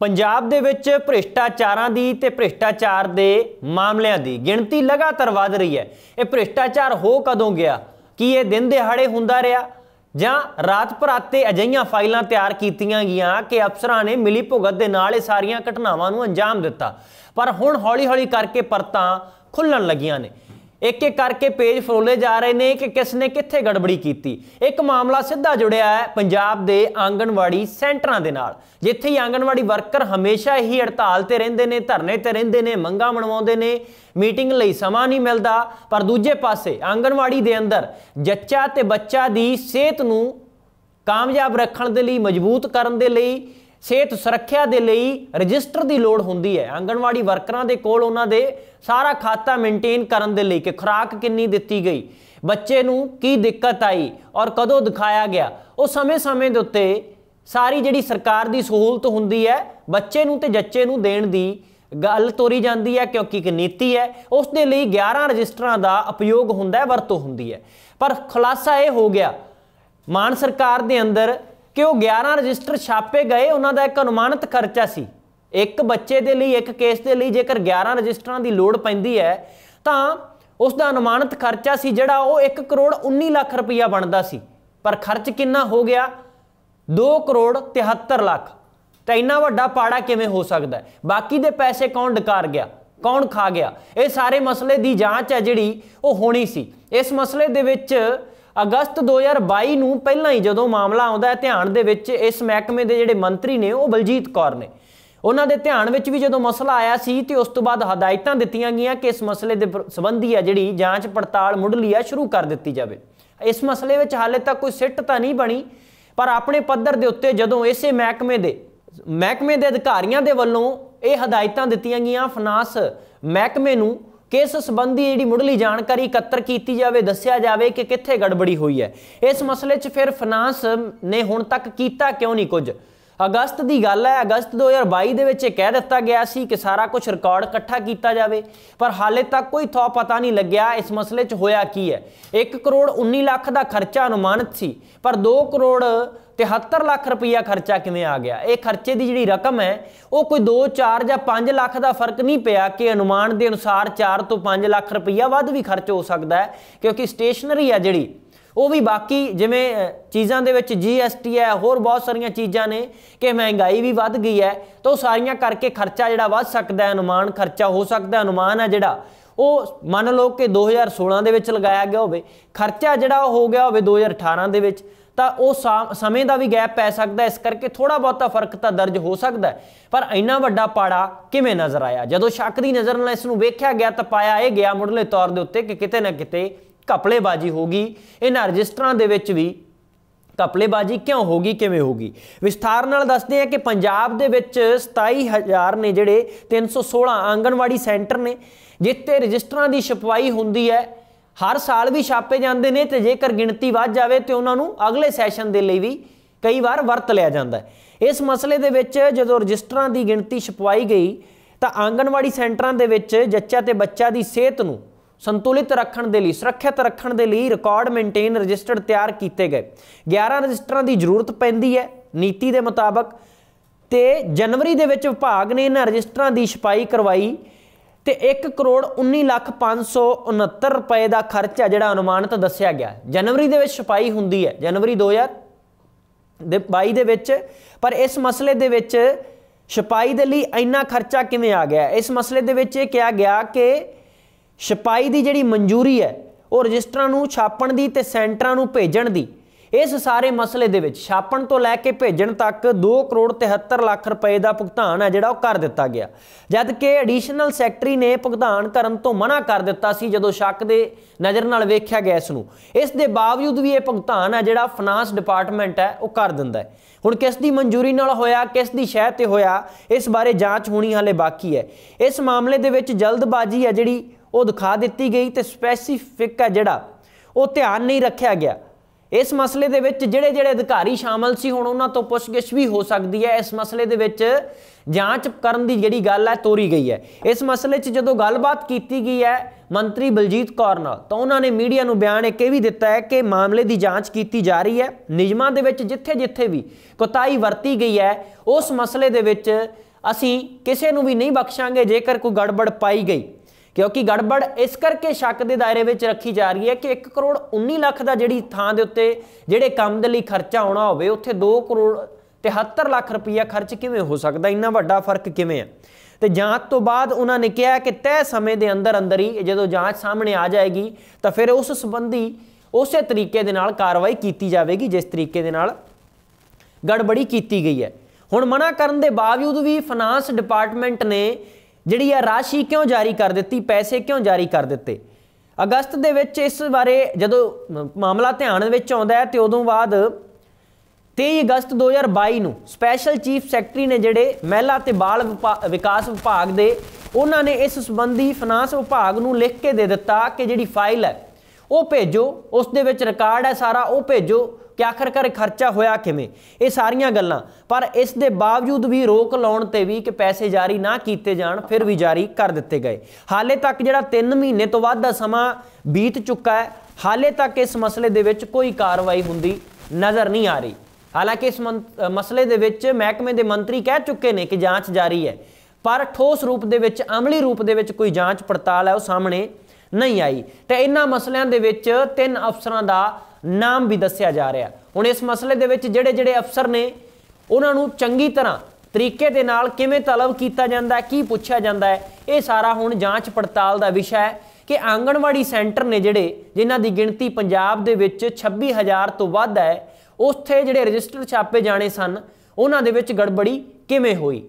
ਪੰਜਾਬ ਦੇ ਵਿੱਚ ਭ੍ਰਿਸ਼ਟਾਚਾਰਾਂ ਦੀ ਤੇ ਭ੍ਰਿਸ਼ਟਾਚਾਰ ਦੇ ਮਾਮਲਿਆਂ ਦੀ ਗਿਣਤੀ ਲਗਾਤਾਰ ਵਧ ਰਹੀ ਹੈ ਇਹ ਭ੍ਰਿਸ਼ਟਾਚਾਰ ਹੋ ਕਦੋਂ ਗਿਆ ਕੀ ਇਹ ਦਿਨ ਦਿਹਾੜੇ ਹੁੰਦਾ ਰਿਹਾ ਜਾਂ ਰਾਤ ਭਰਾਤੇ ਅਜਈਆਂ ਫਾਈਲਾਂ ਤਿਆਰ ਕੀਤੀਆਂ ਗਈਆਂ ਕਿ ਅਫਸਰਾਂ ਨੇ ਮਿਲੀ ਭੁਗਤ ਦੇ ਨਾਲ ਇਹ ਸਾਰੀਆਂ ਘਟਨਾਵਾਂ ਨੂੰ ਅੰਜਾਮ ਦਿੱਤਾ ਪਰ ਹੁਣ ਹੌਲੀ-ਹੌਲੀ ਕਰਕੇ ਪਰਤਾਂ ਖੁੱਲਣ ਲੱਗੀਆਂ ਨੇ ਇੱਕ ਇੱਕ ਕਰਕੇ ਪੇਜ ਫਰੋਲੇ ਜਾ ਰਹੇ ਨੇ ਕਿ ਕਿਸ ਨੇ ਕਿੱਥੇ ਗੜਬੜੀ ਕੀਤੀ ਇੱਕ ਮਾਮਲਾ ਸਿੱਧਾ ਜੁੜਿਆ ਹੈ ਪੰਜਾਬ ਦੇ ਆਂਗਣਵਾੜੀ ਸੈਂਟਰਾਂ ਦੇ ਨਾਲ ਜਿੱਥੇ ਹੀ ਆਂਗਣਵਾੜੀ ਵਰਕਰ ਹਮੇਸ਼ਾ ਹੀ ਹੜਤਾਲ ਤੇ ਰਹਿੰਦੇ ਨੇ ਧਰਨੇ ਤੇ ਰਹਿੰਦੇ ਨੇ ਮੰਗਾ ਮਣਵਾਉਂਦੇ ਨੇ ਮੀਟਿੰਗ ਲਈ ਸਮਾਂ ਨਹੀਂ ਮਿਲਦਾ ਪਰ ਦੂਜੇ ਪਾਸੇ ਆਂਗਣਵਾੜੀ ਦੇ ਅੰਦਰ ਜੱਚਾ ਤੇ ਬੱਚਾ ਦੀ ਸਿਹਤ ਨੂੰ ਕਾਮਯਾਬ ਰੱਖਣ ਦੇ ਲਈ ਮਜ਼ਬੂਤ ਕਰਨ ਦੇ ਲਈ ਸਿਹਤ ਸੁਰੱਖਿਆ ਦੇ ਲਈ ਰਜਿਸਟਰ ਦੀ ਲੋੜ ਹੁੰਦੀ ਹੈ ਆਂਗਣਵਾੜੀ ਵਰਕਰਾਂ ਦੇ ਕੋਲ ਉਹਨਾਂ ਦੇ ਸਾਰਾ ਖਾਤਾ ਮੇਨਟੇਨ ਕਰਨ ਦੇ ਲਈ ਕਿ ਖੁਰਾਕ ਕਿੰਨੀ ਦਿੱਤੀ ਗਈ ਬੱਚੇ ਨੂੰ ਕੀ ਦਿੱਕਤ ਆਈ ਔਰ ਕਦੋਂ ਦਿਖਾਇਆ ਗਿਆ ਉਹ ਸਮੇਂ-ਸਮੇਂ ਦੇ ਉੱਤੇ ਸਾਰੀ ਜਿਹੜੀ ਸਰਕਾਰ ਦੀ ਸਹੂਲਤ ਹੁੰਦੀ ਹੈ ਬੱਚੇ ਨੂੰ ਤੇ ਜੱਚੇ ਨੂੰ ਦੇਣ ਦੀ ਗੱਲ ਤੋਰੀ ਜਾਂਦੀ ਹੈ ਕਿਉਂਕਿ ਇੱਕ ਨੀਤੀ ਹੈ ਉਸ ਦੇ ਲਈ 11 ਰਜਿਸਟਰਾਂ ਦਾ ਉਪਯੋਗ ਹੁੰਦਾ ਹੈ ਵਰਤੋਂ ਹੁੰਦੀ ਹੈ ਪਰ ਖੁਲਾਸਾ ਇਹ ਹੋ ਗਿਆ ਮਾਨ ਸਰਕਾਰ ਦੇ ਅੰਦਰ ਕਿ ਉਹ 11 ਰਜਿਸਟਰ ਛਾਪੇ ਗਏ ਉਹਨਾਂ ਦਾ ਇੱਕ ਅਨੁਮਾਨਿਤ ਖਰਚਾ ਸੀ ਇੱਕ ਬੱਚੇ ਦੇ ਲਈ ਇੱਕ ਕੇਸ ਦੇ ਲਈ ਜੇਕਰ 11 ਰਜਿਸਟਰਾਂ ਦੀ ਲੋੜ ਪੈਂਦੀ ਹੈ ਤਾਂ ਉਸ ਦਾ ਅਨੁਮਾਨਿਤ ਖਰਚਾ ਸੀ ਜਿਹੜਾ ਉਹ 1 ਕਰੋੜ 19 ਲੱਖ ਰੁਪਇਆ ਬਣਦਾ ਸੀ ਪਰ ਖਰਚ ਕਿੰਨਾ ਹੋ ਗਿਆ 2 ਕਰੋੜ 73 ਲੱਖ ਤਾਂ ਇੰਨਾ ਵੱਡਾ ਪਾੜਾ ਕਿਵੇਂ ਹੋ ਸਕਦਾ ਬਾਕੀ ਦੇ ਪੈਸੇ ਕੌਣ ਡਕਾਰ ਗਿਆ ਕੌਣ ਖਾ ਗਿਆ ਇਹ ਸਾਰੇ ਮਸਲੇ ਦੀ ਜਾਂਚ ਹੈ ਜਿਹੜੀ ਉਹ ਹੋਣੀ ਸੀ ਇਸ ਮਸਲੇ ਦੇ ਵਿੱਚ ਅਗਸਤ 2022 ਨੂੰ ਪਹਿਲਾਂ ਹੀ ਜਦੋਂ ਮਾਮਲਾ ਆਉਂਦਾ ਹੈ ਧਿਆਨ ਦੇ ਵਿੱਚ ਇਸ ਮਹਿਕਮੇ ਦੇ ਜਿਹੜੇ ਮੰਤਰੀ ਨੇ ਉਹ ਬਲਜੀਤ ਕੌਰ ਨੇ ਉਹਨਾਂ ਦੇ ਧਿਆਨ ਵਿੱਚ ਵੀ ਜਦੋਂ ਮਸਲਾ ਆਇਆ ਸੀ ਤੇ ਉਸ ਤੋਂ ਬਾਅਦ ਹਦਾਇਤਾਂ ਦਿੱਤੀਆਂ ਗਈਆਂ ਕਿ ਇਸ ਮਸਲੇ ਦੇ ਸੰਬੰਧੀ ਆ ਜਿਹੜੀ ਜਾਂਚ ਪੜਤਾਲ ਮੁੱਢਲੀ ਆ ਸ਼ੁਰੂ ਕਰ ਦਿੱਤੀ ਜਾਵੇ ਇਸ ਮਸਲੇ ਵਿੱਚ ਹਾਲੇ ਤੱਕ ਕੋਈ ਸਿੱਟ ਤਾਂ ਨਹੀਂ ਬਣੀ ਪਰ ਆਪਣੇ ਪੱਧਰ ਦੇ ਉੱਤੇ ਜਦੋਂ ਇਸੇ ਮਹਿਕਮੇ ਦੇ ਮਹਿਕਮੇ ਦੇ ਅਧਿਕਾਰੀਆਂ ਦੇ ਵੱਲੋਂ ਇਹ ਹਦਾਇਤਾਂ ਦਿੱਤੀਆਂ ਗਈਆਂ ਫਨਾਸ ਮਹਿਕਮੇ ਨੂੰ ਕਿਸ ਸੰਬੰਧੀ ਜਿਹੜੀ ਮੁੱਢਲੀ ਜਾਣਕਾਰੀ ਇਕੱਤਰ ਕੀਤੀ ਜਾਵੇ ਦੱਸਿਆ ਜਾਵੇ ਕਿ ਕਿੱਥੇ ਗੜਬੜੀ ਹੋਈ ਹੈ ਇਸ ਮਸਲੇ 'ਚ ਫਿਰ ਫਾਈਨਾਂਸ ਨੇ ਹੁਣ ਤੱਕ ਕੀਤਾ ਕਿਉਂ ਨਹੀਂ ਕੁਝ ਅਗਸਤ ਦੀ ਗੱਲ ਹੈ ਅਗਸਤ 2022 ਦੇ ਵਿੱਚ ਇਹ ਕਹਿ ਦਿੱਤਾ ਗਿਆ ਸੀ ਕਿ ਸਾਰਾ ਕੁਝ ਰਿਕਾਰਡ ਇਕੱਠਾ ਕੀਤਾ ਜਾਵੇ ਪਰ ਹਾਲੇ ਤੱਕ ਕੋਈ ਥੋ ਪਤਾ ਨਹੀਂ ਲੱਗਿਆ ਇਸ ਮਸਲੇ 'ਚ ਹੋਇਆ ਕੀ ਹੈ 1 ਕਰੋੜ 19 ਲੱਖ ਦਾ ਖਰਚਾ ਅਨੁਮਾਨਿਤ ਸੀ ਪਰ 2 ਕਰੋੜ 73 ਲੱਖ ਰੁਪਈਆ ਖਰਚਾ ਕਿਵੇਂ ਆ ਗਿਆ ਇਹ ਖਰਚੇ ਦੀ ਜਿਹੜੀ ਰਕਮ ਹੈ ਉਹ ਕੋਈ 2 4 ਜਾਂ 5 ਲੱਖ ਦਾ ਫਰਕ ਨਹੀਂ ਪਿਆ ਕਿ ਅਨੁਮਾਨ ਦੇ ਅਨੁਸਾਰ 4 ਤੋਂ 5 ਲੱਖ ਰੁਪਈਆ ਵੱਧ ਵੀ ਖਰਚ ਹੋ ਸਕਦਾ ਹੈ ਕਿਉਂਕਿ ਸਟੇਸ਼ਨਰੀ ਹੈ ਜਿਹੜੀ ਉਹ ਵੀ ਬਾਕੀ ਜਿਵੇਂ ਚੀਜ਼ਾਂ ਦੇ ਵਿੱਚ ਜੀਐਸਟੀ ਹੈ ਹੋਰ ਬਹੁਤ ਸਾਰੀਆਂ ਚੀਜ਼ਾਂ ਨੇ ਕਿ ਮਹਿੰਗਾਈ ਵੀ ਵੱਧ ਗਈ ਹੈ ਤਾਂ ਉਹ ਸਾਰੀਆਂ ਕਰਕੇ ਖਰਚਾ ਜਿਹੜਾ ਵੱਧ ਸਕਦਾ ਹੈ ਅਨੁਮਾਨ ਖਰਚਾ ਹੋ ਸਕਦਾ ਅਨੁਮਾਨ ਹੈ ਜਿਹੜਾ ਉਹ ਮੰਨ ਲਓ ਕਿ 2016 ਦੇ ਵਿੱਚ ਲਗਾਇਆ ਗਿਆ ਹੋਵੇ ਖਰਚਾ ਜਿਹੜਾ ਹੋ ਗਿਆ ਹੋਵੇ 2018 ਦੇ ਵਿੱਚ ਤਾਂ ਉਹ ਸਮੇਂ ਦਾ ਵੀ ਗੈਪ ਪੈ ਸਕਦਾ ਇਸ ਕਰਕੇ ਥੋੜਾ ਬਹੁਤਾ ਫਰਕ ਤਾਂ ਦਰਜ ਹੋ ਸਕਦਾ ਪਰ ਇੰਨਾ ਵੱਡਾ ਪਾੜਾ ਕਿਵੇਂ ਨਜ਼ਰ ਆਇਆ ਜਦੋਂ ਸ਼ੱਕ ਦੀ ਨਜ਼ਰ ਨਾਲ ਇਸ ਨੂੰ ਵੇਖਿਆ ਗਿਆ ਤਾਂ ਪਾਇਆ ਇਹ ਗਿਆ ਮੁੱਢਲੇ ਤੌਰ ਦੇ ਉੱਤੇ ਕਿ ਕਿਤੇ ਨਾ ਕਿਤੇ ਕਪਲੇਬਾਜ਼ੀ ਹੋਗੀ ਇਹਨਾਂ ਰਜਿਸਟਰਾਂ ਦੇ ਵਿੱਚ ਵੀ ਕਪਲੇਬਾਜ਼ੀ ਕਿਉਂ ਹੋਗੀ ਕਿਵੇਂ ਹੋਗੀ ਵਿਸਥਾਰ ਨਾਲ ਦੱਸਦੇ ਆ ਕਿ ਪੰਜਾਬ ਦੇ ਵਿੱਚ 27000 ਨੇ ਜਿਹੜੇ 316 ਆਂਗਣਵਾੜੀ ਸੈਂਟਰ ਨੇ ਜਿੱਤੇ ਰਜਿਸਟਰਾਂ ਦੀ ਛਪਵਾਈ ਹੁੰਦੀ ਹੈ ਹਰ ਸਾਲ ਵੀ ਛਾਪੇ ਜਾਂਦੇ ਨੇ ਤੇ ਜੇਕਰ ਗਿਣਤੀ ਵੱਧ ਜਾਵੇ ਤੇ ਉਹਨਾਂ ਨੂੰ ਅਗਲੇ ਸੈਸ਼ਨ ਦੇ ਲਈ ਵੀ ਕਈ ਵਾਰ ਵਰਤ ਲਿਆ ਜਾਂਦਾ ਹੈ ਇਸ ਮਸਲੇ ਦੇ ਵਿੱਚ ਜਦੋਂ ਰਜਿਸਟਰਾਂ ਦੀ ਗਿਣਤੀ ਛਪਵਾਈ ਗਈ ਤਾਂ ਆਂਗਣਵਾੜੀ ਸੈਂਟਰਾਂ ਦੇ ਵਿੱਚ ਜੱਚਾ ਤੇ ਬੱਚਾ ਦੀ ਸਿਹਤ ਨੂੰ ਸੰਤੁਲਿਤ ਰੱਖਣ ਦੇ ਲਈ ਸੁਰੱਖਿਅਤ ਰੱਖਣ ਦੇ ਲਈ ਰਿਕਾਰਡ ਮੇਨਟੇਨ ਰਜਿਸਟਰਡ ਤਿਆਰ ਕੀਤੇ ਗਏ 11 ਰਜਿਸਟਰਾਂ ਦੀ ਜ਼ਰੂਰਤ ਪੈਂਦੀ ਹੈ ਨੀਤੀ ਦੇ ਮੁਤਾਬਕ ਤੇ ਜਨਵਰੀ ਦੇ ਵਿੱਚ ਵਿਭਾਗ ਨੇ ਇਹਨਾਂ ਰਜਿਸਟਰਾਂ ਦੀ ਛਪਾਈ ਕਰਵਾਈ ਤੇ 1 ਕਰੋੜ 19 ਲੱਖ 569 ਰੁਪਏ ਦਾ ਖਰਚ ਹੈ ਜਿਹੜਾ ਅਨੁਮਾਨਿਤ ਦੱਸਿਆ ਗਿਆ ਜਨਵਰੀ ਦੇ ਵਿੱਚ ਛਪਾਈ ਹੁੰਦੀ ਹੈ ਜਨਵਰੀ 2022 ਦੇ ਵਿੱਚ ਪਰ ਇਸ ਮਸਲੇ ਦੇ ਵਿੱਚ ਛਪਾਈ ਦੇ ਲਈ ਇੰਨਾ ਖਰਚਾ ਕਿਵੇਂ ਆ ਗਿਆ ਇਸ ਮਸਲੇ ਦੇ ਵਿੱਚ ਇਹ ਕਿਹਾ ਗਿਆ ਕਿ ਛਪਾਈ ਦੀ ਜਿਹੜੀ ਮਨਜ਼ੂਰੀ ਹੈ ਉਹ ਰਜਿਸਟਰਾਂ ਨੂੰ ਛਾਪਣ ਦੀ ਤੇ ਸੈਂਟਰਾਂ ਨੂੰ ਭੇਜਣ ਦੀ ਇਸ ਸਾਰੇ ਮਸਲੇ ਦੇ ਵਿੱਚ ਛਾਪਣ ਤੋਂ ਲੈ ਕੇ ਭੇਜਣ ਤੱਕ 2 ਕਰੋੜ 73 ਲੱਖ ਰੁਪਏ ਦਾ ਭੁਗਤਾਨ ਹੈ ਜਿਹੜਾ ਉਹ ਕਰ ਦਿੱਤਾ ਗਿਆ ਜਦ ਕਿ ਐਡੀਸ਼ਨਲ ਸੈਕਟਰੀ ਨੇ ਭੁਗਤਾਨ ਕਰਨ ਤੋਂ ਮਨਾ ਕਰ ਦਿੱਤਾ ਸੀ ਜਦੋਂ ਸ਼ੱਕ ਦੇ ਨਜ਼ਰ ਨਾਲ ਵੇਖਿਆ ਗਿਆ ਇਸ ਨੂੰ ਇਸ ਦੇ ਬਾਵਜੂਦ ਵੀ ਇਹ ਭੁਗਤਾਨ ਹੈ ਜਿਹੜਾ ਫਾਈਨਾਂਸ ਡਿਪਾਰਟਮੈਂਟ ਹੈ ਉਹ ਕਰ ਦਿੰਦਾ ਹੈ ਹੁਣ ਕਿਸ ਦੀ ਮਨਜ਼ੂਰੀ ਨਾਲ ਹੋਇਆ ਕਿਸ ਦੀ ਸ਼ਹਿ ਤੇ ਹੋਇਆ ਇਸ ਬਾਰੇ ਜਾਂਚ ਹੋਣੀ ਹਾਲੇ ਬਾਕੀ ਹੈ ਇਸ ਮਾਮਲੇ ਦੇ ਵਿੱਚ ਜਲਦਬਾਜ਼ੀ ਹੈ ਜਿਹੜੀ ਉਹ ਦਿਖਾ ਦਿੱਤੀ ਗਈ ਤੇ ਸਪੈਸੀਫਿਕ ਹੈ ਜਿਹੜਾ ਉਹ ਧਿਆਨ ਨਹੀਂ ਰੱਖਿਆ ਗਿਆ ਇਸ ਮਸਲੇ ਦੇ ਵਿੱਚ ਜਿਹੜੇ ਜਿਹੜੇ ਅਧਿਕਾਰੀ ਸ਼ਾਮਲ ਸੀ ਹੁਣ ਉਹਨਾਂ ਤੋਂ ਪੁੱਛਗਿੱਛ ਵੀ ਹੋ ਸਕਦੀ ਹੈ ਇਸ ਮਸਲੇ ਦੇ ਵਿੱਚ ਜਾਂਚ ਕਰਨ ਦੀ ਜਿਹੜੀ ਗੱਲ ਹੈ ਤੋਰੀ ਗਈ ਹੈ ਇਸ ਮਸਲੇ 'ਚ ਜਦੋਂ ਗੱਲਬਾਤ ਕੀਤੀ ਗਈ ਹੈ ਮੰਤਰੀ ਬਲਜੀਤ ਕੌਰ ਨਾਲ ਤਾਂ ਉਹਨਾਂ ਨੇ ਮੀਡੀਆ ਨੂੰ ਬਿਆਨ ਇੱਕ ਇਹ ਵੀ ਦਿੱਤਾ ਹੈ ਕਿ ਮਾਮਲੇ ਦੀ ਜਾਂਚ ਕੀਤੀ ਜਾ ਰਹੀ ਹੈ ਨਿਯਮਾਂ ਦੇ ਵਿੱਚ ਜਿੱਥੇ-ਜਿੱਥੇ ਵੀ ਕੋਤਾਈ ਵਰਤੀ ਗਈ ਹੈ ਉਸ ਮਸਲੇ ਦੇ ਵਿੱਚ ਅਸੀਂ ਕਿਸੇ ਨੂੰ ਵੀ ਨਹੀਂ ਬਖਸ਼ਾਂਗੇ ਜੇਕਰ ਕੋਈ ਗੜਬੜ ਪਾਈ ਗਈ ਕਿਉਂਕਿ ਗੜਬੜ ਇਸ ਕਰਕੇ ਸ਼ੱਕ ਦੇ ਦਾਇਰੇ ਵਿੱਚ ਰੱਖੀ ਜਾ ਰਹੀ ਹੈ ਕਿ 1 ਕਰੋੜ 19 ਲੱਖ ਦਾ ਜਿਹੜੀ ਥਾਂ ਦੇ ਉੱਤੇ ਜਿਹੜੇ ਕੰਮ ਦੇ ਲਈ ਖਰਚਾ ਆਉਣਾ ਹੋਵੇ ਉੱਥੇ 2 ਕਰੋੜ 73 ਲੱਖ ਰੁਪਇਆ ਖਰਚ ਕਿਵੇਂ ਹੋ ਸਕਦਾ ਇੰਨਾ ਵੱਡਾ ਫਰਕ ਕਿਵੇਂ ਹੈ ਤੇ ਜਾਂਚ ਤੋਂ ਬਾਅਦ ਉਹਨਾਂ ਨੇ ਕਿਹਾ ਕਿ ਤੈਅ ਸਮੇਂ ਦੇ ਅੰਦਰ ਅੰਦਰ ਹੀ ਜਦੋਂ ਜਾਂਚ ਸਾਹਮਣੇ ਆ ਜਾਏਗੀ ਤਾਂ ਫਿਰ ਉਸ ਸੰਬੰਧੀ ਉਸੇ ਤਰੀਕੇ ਦੇ ਨਾਲ ਕਾਰਵਾਈ ਕੀਤੀ ਜਾਵੇਗੀ ਜਿਸ ਤਰੀਕੇ ਦੇ ਨਾਲ ਗੜਬੜੀ ਕੀਤੀ ਗਈ ਹੈ ਹੁਣ ਮਨਾ ਕਰਨ ਦੇ ਬਾਵਜੂਦ ਵੀ ਫਾਈਨਾਂਸ ਡਿਪਾਰਟਮੈਂਟ ਨੇ ਜਿਹੜੀ ਆ ਰਾਸ਼ੀ ਕਿਉਂ ਜਾਰੀ ਕਰ ਦਿੱਤੀ ਪੈਸੇ ਕਿਉਂ ਜਾਰੀ ਕਰ ਦਿੱਤੇ ਅਗਸਤ ਦੇ ਵਿੱਚ ਇਸ ਬਾਰੇ ਜਦੋਂ ਮਾਮਲਾ ਧਿਆਨ ਵਿੱਚ ਆਉਂਦਾ ਹੈ ਤੇ ਉਦੋਂ ਬਾਅਦ 23 ਅਗਸਤ 2022 ਨੂੰ ਸਪੈਸ਼ਲ ਚੀਫ ਸੈਕਟਰੀ ਨੇ ਜਿਹੜੇ ਮਹਿਲਾ ਤੇ ਬਾਲ ਵਿਕਾਸ ਵਿਭਾਗ ਦੇ ਉਹਨਾਂ ਨੇ ਇਸ ਸੰਬੰਧੀ ਫਾਈਨਾਂਸ ਵਿਭਾਗ ਨੂੰ ਲਿਖ ਕੇ ਦੇ ਦਿੱਤਾ ਕਿ ਜਿਹੜੀ ਫਾਈਲ ਹੈ ਉਹ ਭੇਜੋ ਉਸ ਦੇ ਵਿੱਚ ਰਿਕਾਰਡ ਹੈ ਸਾਰਾ ਉਹ ਭੇਜੋ ਕਿ ਆਖਰਕਾਰ ਖਰਚਾ ਹੋਇਆ ਕਿਵੇਂ ਇਹ ਸਾਰੀਆਂ ਗੱਲਾਂ ਪਰ ਇਸ ਦੇ ਬਾਵਜੂਦ ਵੀ ਰੋਕ ਲਾਉਣ ਤੇ ਵੀ ਕਿ ਪੈਸੇ ਜਾਰੀ ਨਾ ਕੀਤੇ ਜਾਣ ਫਿਰ ਵੀ ਜਾਰੀ ਕਰ ਦਿੱਤੇ ਗਏ ਹਾਲੇ ਤੱਕ ਜਿਹੜਾ 3 ਮਹੀਨੇ ਤੋਂ ਵੱਧ ਦਾ ਸਮਾਂ ਬੀਤ ਚੁੱਕਾ ਹੈ ਹਾਲੇ ਤੱਕ ਇਸ ਮਸਲੇ ਦੇ ਵਿੱਚ ਕੋਈ ਕਾਰਵਾਈ ਹੁੰਦੀ ਨਜ਼ਰ ਨਹੀਂ ਆ ਰਹੀ ਹਾਲਾਂਕਿ ਇਸ ਮਸਲੇ ਦੇ ਵਿੱਚ ਮਹਿਕਮੇ ਦੇ ਮੰਤਰੀ ਕਹਿ ਚੁੱਕੇ ਨੇ ਕਿ ਜਾਂਚ ਜਾਰੀ ਹੈ ਪਰ ਠੋਸ ਰੂਪ ਦੇ ਵਿੱਚ ਅਮਲੀ ਰੂਪ ਦੇ ਵਿੱਚ ਕੋਈ ਜਾਂਚ ਪੜਤਾਲ ਹੈ ਉਹ ਸਾਹਮਣੇ ਨਹੀਂ ਆਈ ਤੇ ਇਹਨਾਂ ਮਸਲਿਆਂ ਦੇ ਵਿੱਚ ਤਿੰਨ ਅਫਸਰਾਂ ਦਾ ਨਾਮ ਵੀ ਦੱਸਿਆ ਜਾ ਰਿਹਾ ਹੁਣ ਇਸ ਮਸਲੇ ਦੇ ਵਿੱਚ ਜਿਹੜੇ ਜਿਹੜੇ ਅਫਸਰ ਨੇ ਉਹਨਾਂ ਨੂੰ ਚੰਗੀ ਤਰ੍ਹਾਂ ਤਰੀਕੇ ਦੇ ਨਾਲ ਕਿਵੇਂ ਤਲਬ ਕੀਤਾ ਜਾਂਦਾ ਹੈ ਕੀ ਪੁੱਛਿਆ ਜਾਂਦਾ ਹੈ ਇਹ ਸਾਰਾ ਹੁਣ ਜਾਂਚ ਪੜਤਾਲ ਦਾ ਵਿਸ਼ਾ ਹੈ ਕਿ ਆਂਗਣਵਾੜੀ ਸੈਂਟਰ ਨੇ ਜਿਹੜੇ ਜਿਨ੍ਹਾਂ ਦੀ ਗਿਣਤੀ ਪੰਜਾਬ ਦੇ ਵਿੱਚ 26000 ਤੋਂ ਵੱਧ ਹੈ ਉੱਥੇ ਜਿਹੜੇ ਰਜਿਸਟਰ ਛਾਪੇ ਜਾਣੇ ਸਨ ਉਹਨਾਂ ਦੇ ਵਿੱਚ ਗੜਬੜੀ ਕਿਵੇਂ ਹੋਈ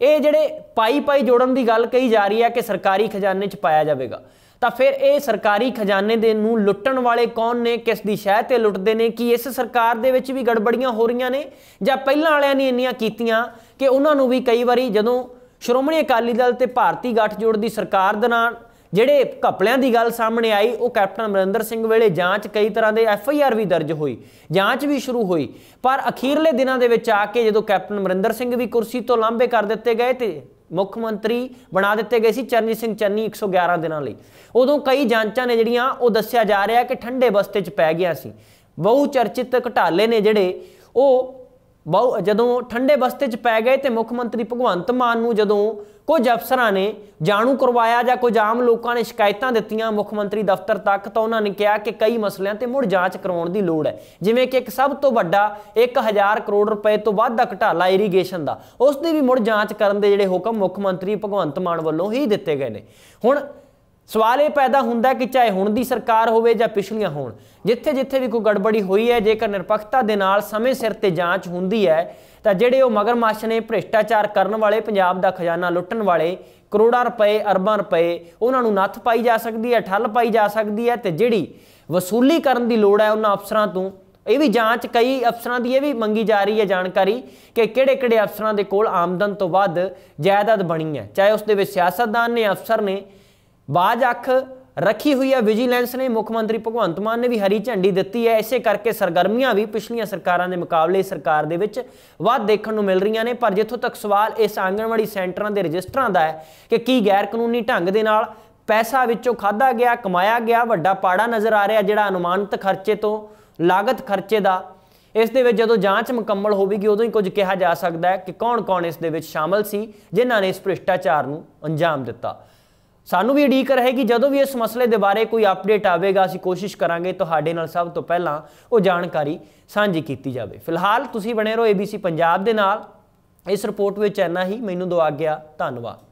ਇਹ ਜਿਹੜੇ ਪਾਈ ਪਾਈ ਜੋੜਨ ਦੀ ਗੱਲ ਕਹੀ ਜਾ ਰਹੀ ਹੈ ਕਿ ਸਰਕਾਰੀ ਖਜ਼ਾਨੇ 'ਚ ਪਾਇਆ ਜਾਵੇਗਾ ਤਾਂ ਫਿਰ ਇਹ ਸਰਕਾਰੀ ਖਜ਼ਾਨੇ ਦੇ ਨੂੰ ਲੁੱਟਣ ਵਾਲੇ ਕੌਣ ਨੇ ਕਿਸ ਦੀ ਸ਼ਹਿ ਤੇ ਲੁੱਟਦੇ ਨੇ ਕਿ ਇਸ ਸਰਕਾਰ ਦੇ ਵਿੱਚ ਵੀ ਗੜਬੜੀਆਂ ਹੋ ਰਹੀਆਂ ਨੇ ਜਾਂ ਪਹਿਲਾਂ ਵਾਲਿਆਂ ਨੇ ਇੰਨੀਆਂ ਕੀਤੀਆਂ ਕਿ ਉਹਨਾਂ ਨੂੰ ਵੀ ਕਈ ਵਾਰੀ ਜਦੋਂ ਸ਼੍ਰੋਮਣੀ ਅਕਾਲੀ ਦਲ ਤੇ ਭਾਰਤੀ ਗੱਠਜੋੜ ਦੀ ਸਰਕਾਰ ਦੇ ਨਾਲ ਜਿਹੜੇ ਘਪਲਿਆਂ ਦੀ ਗੱਲ ਸਾਹਮਣੇ ਆਈ ਉਹ ਕੈਪਟਨ ਅਮਰਿੰਦਰ ਸਿੰਘ ਵੇਲੇ ਜਾਂਚ ਕਈ ਤਰ੍ਹਾਂ ਦੇ ਐਫ ਆਈ ਆਰ ਵੀ ਦਰਜ ਹੋਈ ਜਾਂਚ ਵੀ ਸ਼ੁਰੂ ਹੋਈ ਪਰ ਅਖੀਰਲੇ ਦਿਨਾਂ ਦੇ ਵਿੱਚ ਆ ਕੇ ਜਦੋਂ ਕੈਪਟਨ ਅਮਰਿੰਦਰ ਸਿੰਘ ਵੀ ਕੁਰਸੀ ਤੋਂ ਲਾਂਭੇ ਕਰ ਦਿੱਤੇ ਗਏ ਤੇ ਮੁੱਖ ਮੰਤਰੀ ਬਣਾ ਦਿੱਤੇ ਗਏ ਸੀ ਚਰਨਜੀਤ ਸਿੰਘ ਚੰਨੀ 111 ਦਿਨਾਂ ਲਈ ਉਦੋਂ ਕਈ ਜਾਂਚਾਂ ਨੇ ਜਿਹੜੀਆਂ ਉਹ ਦੱਸਿਆ ਜਾ ਰਿਹਾ ਕਿ ਠੰਡੇ ਬਸਤੇ 'ਚ ਪੈ ਗਿਆ ਸੀ ਬਹੁ ਚਰਚਿਤ ਘਟਾਲੇ ਨੇ ਜਿਹੜੇ ਉਹ ਬਹੁ ਜਦੋਂ ਠੰਡੇ ਬਸਤੇ 'ਚ ਪੈ ਗਏ ਤੇ ਮੁੱਖ ਮੰਤਰੀ ਭਗਵੰਤ ਮਾਨ ਨੂੰ ਜਦੋਂ ਕੁਝ ਅਫਸਰਾਂ ਨੇ ਜਾਣੂ ਕਰਵਾਇਆ ਜਾਂ ਕੁਝ ਆਮ ਲੋਕਾਂ ਨੇ ਸ਼ਿਕਾਇਤਾਂ ਦਿੱਤੀਆਂ ਮੁੱਖ ਮੰਤਰੀ ਦਫ਼ਤਰ ਤੱਕ ਤਾਂ ਉਹਨਾਂ ਨੇ ਕਿਹਾ ਕਿ ਕਈ ਮਸਲਿਆਂ ਤੇ ਮੁੜ ਜਾਂਚ ਕਰਾਉਣ ਦੀ ਲੋੜ ਹੈ ਜਿਵੇਂ ਕਿ ਇੱਕ ਸਭ ਤੋਂ ਵੱਡਾ 1000 ਕਰੋੜ ਰੁਪਏ ਤੋਂ ਵੱਧ ਦਾ ਘਟਾਲਾ ਇਰੀਗੇਸ਼ਨ ਦਾ ਉਸ ਦੀ ਵੀ ਮੁੜ ਜਾਂਚ ਕਰਨ ਦੇ ਜਿਹੜੇ ਹੁਕਮ ਮੁੱਖ ਮੰਤਰੀ ਭਗਵੰਤ ਮਾਨ ਵੱਲੋਂ ਹੀ ਦਿੱਤੇ ਗਏ ਨੇ ਹੁਣ ਸਵਾਲ ਇਹ ਪੈਦਾ ਹੁੰਦਾ ਕਿ ਚਾਹੇ ਹੁਣ ਦੀ ਸਰਕਾਰ ਹੋਵੇ ਜਾਂ ਪਿਛਲੀਆਂ ਹੋਣ ਜਿੱਥੇ-ਜਿੱਥੇ ਵੀ ਕੋਈ ਗੜਬੜੀ ਹੋਈ ਹੈ ਜੇਕਰ ਨਿਰਪੱਖਤਾ ਦੇ ਨਾਲ ਸਮੇਂ ਸਿਰ ਤੇ ਜਾਂਚ ਹੁੰਦੀ ਹੈ ਤਾਂ ਜਿਹੜੇ ਉਹ ਮਗਰਮੱਛ ਨੇ ਭ੍ਰਿਸ਼ਟਾਚਾਰ ਕਰਨ ਵਾਲੇ ਪੰਜਾਬ ਦਾ ਖਜ਼ਾਨਾ ਲੁੱਟਣ ਵਾਲੇ ਕਰੋੜਾਂ ਰੁਪਏ ਅਰਬਾਂ ਰੁਪਏ ਉਹਨਾਂ ਨੂੰ ਨੱਥ ਪਾਈ ਜਾ ਸਕਦੀ ਹੈ ਠੱਲ ਪਾਈ ਜਾ ਸਕਦੀ ਹੈ ਤੇ ਜਿਹੜੀ ਵਸੂਲੀ ਕਰਨ ਦੀ ਲੋੜ ਹੈ ਉਹਨਾਂ ਅਫਸਰਾਂ ਤੋਂ ਇਹ ਵੀ ਜਾਂਚ ਕਈ ਅਫਸਰਾਂ ਦੀ ਇਹ ਵੀ ਮੰਗੀ ਜਾ ਰਹੀ ਹੈ ਜਾਣਕਾਰੀ ਕਿ ਕਿਹੜੇ-ਕਿਹੜੇ ਅਫਸਰਾਂ ਦੇ ਕੋਲ ਆਮਦਨ ਤੋਂ ਵੱਧ ਜਾਇਦਾਦ ਬਣੀ ਹੈ ਚਾਹੇ ਉਸ ਦੇ ਵਿੱਚ ਸਿਆਸਤਦਾਨ ਨੇ ਅਫਸਰ ਨੇ ਬਾਜ ਅੱਖ ਰੱਖੀ ਹੋਈ ਹੈ ਵਿਜੀਲੈਂਸ ਨੇ ਮੁੱਖ ਮੰਤਰੀ ਭਗਵੰਤ ਮਾਨ ਨੇ ਵੀ ਹਰੀ ਝੰਡੀ ਦਿੱਤੀ ਹੈ ਇਸੇ ਕਰਕੇ ਸਰਗਰਮੀਆਂ ਵੀ ਪਿਛਲੀਆਂ ਸਰਕਾਰਾਂ ਦੇ ਮੁਕਾਬਲੇ ਸਰਕਾਰ ਦੇ ਵਿੱਚ ਵੱਧ ਦੇਖਣ ਨੂੰ ਮਿਲ ਰਹੀਆਂ ਨੇ ਪਰ ਜਿੱਥੋਂ ਤੱਕ ਸਵਾਲ ਇਸ ਆਂਗਣਵਾੜੀ ਸੈਂਟਰਾਂ ਦੇ ਰਜਿਸਟਰਾਂ ਦਾ ਹੈ ਕਿ ਕੀ ਗੈਰ ਕਾਨੂੰਨੀ ਢੰਗ ਦੇ ਨਾਲ ਪੈਸਾ ਵਿੱਚੋਂ ਖਾਦਾ ਗਿਆ ਕਮਾਇਆ ਗਿਆ ਵੱਡਾ ਪਾੜਾ ਨਜ਼ਰ ਆ ਰਿਹਾ ਜਿਹੜਾ ਅਨੁਮਾਨਿਤ ਖਰਚੇ ਤੋਂ ਲਾਗਤ ਖਰਚੇ ਦਾ ਇਸ ਦੇ ਵਿੱਚ ਜਦੋਂ ਜਾਂਚ ਮੁਕੰਮਲ ਹੋਵੇਗੀ ਉਦੋਂ ਹੀ ਕੁਝ ਕਿਹਾ ਜਾ ਸਕਦਾ ਹੈ ਕਿ ਕੌਣ-ਕੌਣ ਇਸ ਦੇ ਵਿੱਚ ਸ਼ਾਮਲ ਸੀ ਜਿਨ੍ਹਾਂ ਨੇ ਇਸ ਭ੍ਰਿਸ਼ਟਾਚਾਰ ਨੂੰ ਅੰਜਾਮ ਦਿੱਤਾ ਸਾਨੂੰ ਵੀ ਉਡੀਕ ਰਹੇ ਕਿ ਜਦੋਂ ਵੀ ਇਸ ਮਸਲੇ ਦੇ ਬਾਰੇ ਕੋਈ ਅਪਡੇਟ ਆਵੇਗਾ ਅਸੀਂ ਕੋਸ਼ਿਸ਼ ਕਰਾਂਗੇ ਤੁਹਾਡੇ ਨਾਲ ਸਭ ਤੋਂ ਪਹਿਲਾਂ ਉਹ ਜਾਣਕਾਰੀ ਸਾਂਝੀ ਕੀਤੀ ਜਾਵੇ ਫਿਲਹਾਲ ਤੁਸੀਂ ਬਣੇ ਰਹੋ ABC ਪੰਜਾਬ ਦੇ ਨਾਲ ਇਸ ਰਿਪੋਰਟ ਵਿੱਚ ਇੰਨਾ ਹੀ ਮੈਨੂੰ ਦੋ ਆਗਿਆ ਧੰਨਵਾਦ